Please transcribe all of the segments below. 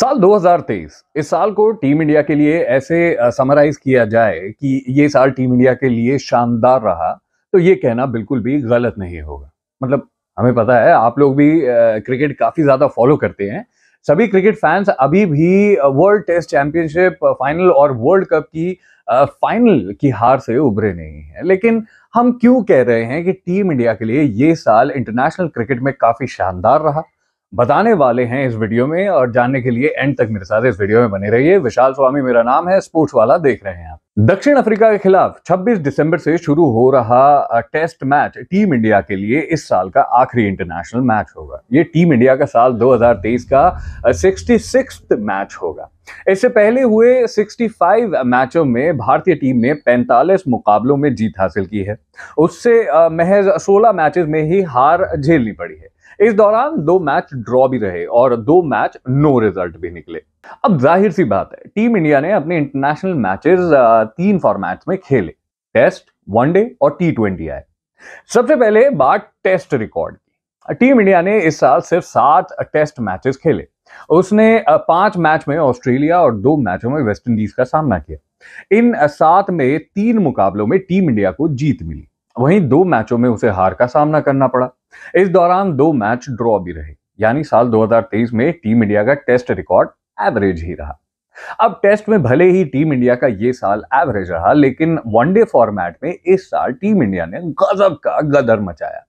साल 2023 इस साल को टीम इंडिया के लिए ऐसे समराइज किया जाए कि ये साल टीम इंडिया के लिए शानदार रहा तो ये कहना बिल्कुल भी गलत नहीं होगा मतलब हमें पता है आप लोग भी क्रिकेट काफ़ी ज़्यादा फॉलो करते हैं सभी क्रिकेट फैंस अभी भी वर्ल्ड टेस्ट चैंपियनशिप फाइनल और वर्ल्ड कप की फाइनल की हार से उभरे नहीं है लेकिन हम क्यों कह रहे हैं कि टीम इंडिया के लिए ये साल इंटरनेशनल क्रिकेट में काफ़ी शानदार रहा बताने वाले हैं इस वीडियो में और जानने के लिए एंड तक मेरे साथ इस वीडियो में बने रहिए विशाल स्वामी मेरा नाम है स्पोर्ट्स वाला देख रहे हैं आप दक्षिण अफ्रीका के खिलाफ 26 दिसंबर से शुरू हो रहा टेस्ट मैच टीम इंडिया के लिए इस साल का आखिरी इंटरनेशनल मैच होगा ये टीम इंडिया का साल 2023 का सिक्सटी मैच होगा इससे पहले हुए 65 मैचों में भारतीय टीम ने 45 मुकाबलों में जीत हासिल की है उससे महज 16 मैचेस में ही हार झेलनी पड़ी है इस दौरान दो मैच ड्रॉ भी रहे और दो मैच नो रिजल्ट भी निकले अब जाहिर सी बात है टीम इंडिया ने अपने इंटरनेशनल मैचेस तीन फॉर्मेट्स में खेले टेस्ट वनडे और टी ट्वेंटी आए सबसे पहले बात टेस्ट रिकॉर्ड की टीम इंडिया ने इस साल सिर्फ सात टेस्ट मैचेस खेले उसने पांच मैच में ऑस्ट्रेलिया और दो मैचों में वेस्टइंडीज का सामना किया इन सात में तीन मुकाबलों में टीम इंडिया को जीत मिली वहीं दो मैचों में उसे हार का सामना करना पड़ा इस दौरान दो मैच ड्रॉ भी रहे यानी साल 2023 में टीम इंडिया का टेस्ट रिकॉर्ड एवरेज ही रहा अब टेस्ट में भले ही टीम इंडिया का ये साल एवरेज रहा लेकिन वनडे फॉर्मेट में इस साल टीम इंडिया ने गजब का गदर मचाया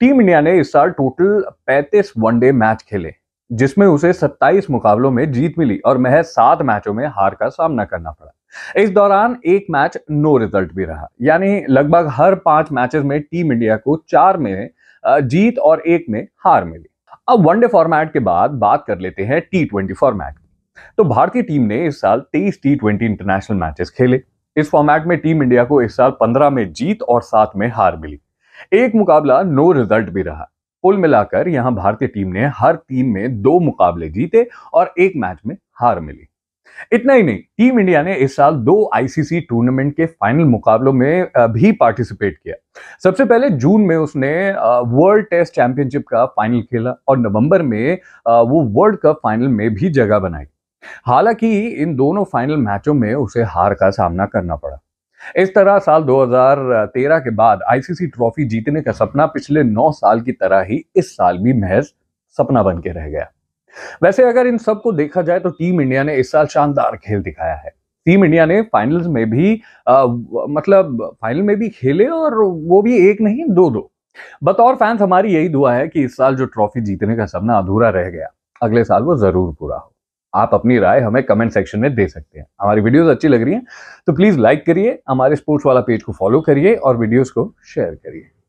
टीम इंडिया ने इस साल टोटल 35 वनडे मैच खेले जिसमें उसे 27 मुकाबलों में जीत मिली और महज सात मैचों में हार का सामना करना पड़ा इस दौरान एक मैच नो रिजल्ट भी रहा यानी लगभग हर पांच मैचेस में टीम इंडिया को चार में जीत और एक में हार मिली अब वनडे फॉर्मेट के बाद बात कर लेते हैं टी ट्वेंटी फॉर्मैट की तो भारतीय टीम ने इस साल तेईस टी ट्वेंटी इंटरनेशनल मैचेस खेले इस फॉर्मेट में टीम इंडिया को इस साल पंद्रह में जीत और सात में हार मिली एक मुकाबला नो रिजल्ट भी रहा कुल मिलाकर यहां भारतीय टीम ने हर टीम में दो मुकाबले जीते और एक मैच में हार मिली इतना ही नहीं टीम इंडिया ने इस साल दो आईसीसी टूर्नामेंट के फाइनल मुकाबलों में भी पार्टिसिपेट किया सबसे पहले जून में उसने वर्ल्ड टेस्ट चैंपियनशिप का फाइनल खेला और नवंबर में वो वर्ल्ड कप फाइनल में भी जगह बनाई हालांकि इन दोनों फाइनल मैचों में उसे हार का सामना करना पड़ा इस तरह साल 2013 के बाद आईसीसी ट्रॉफी जीतने का सपना पिछले नौ साल की तरह ही इस साल भी महज सपना बन के रह गया वैसे अगर इन सबको देखा जाए तो टीम इंडिया ने इस साल शानदार खेल दिखाया है टीम इंडिया ने फाइनल्स में भी आ, मतलब फाइनल में भी खेले और वो भी एक नहीं दो दो बतौर फैंस हमारी यही दुआ है कि इस साल जो ट्रॉफी जीतने का सपना अधूरा रह गया अगले साल वो जरूर पूरा हो आप अपनी राय हमें कमेंट सेक्शन में दे सकते हैं हमारी वीडियोस अच्छी लग रही हैं तो प्लीज़ लाइक करिए हमारे स्पोर्ट्स वाला पेज को फॉलो करिए और वीडियोस को शेयर करिए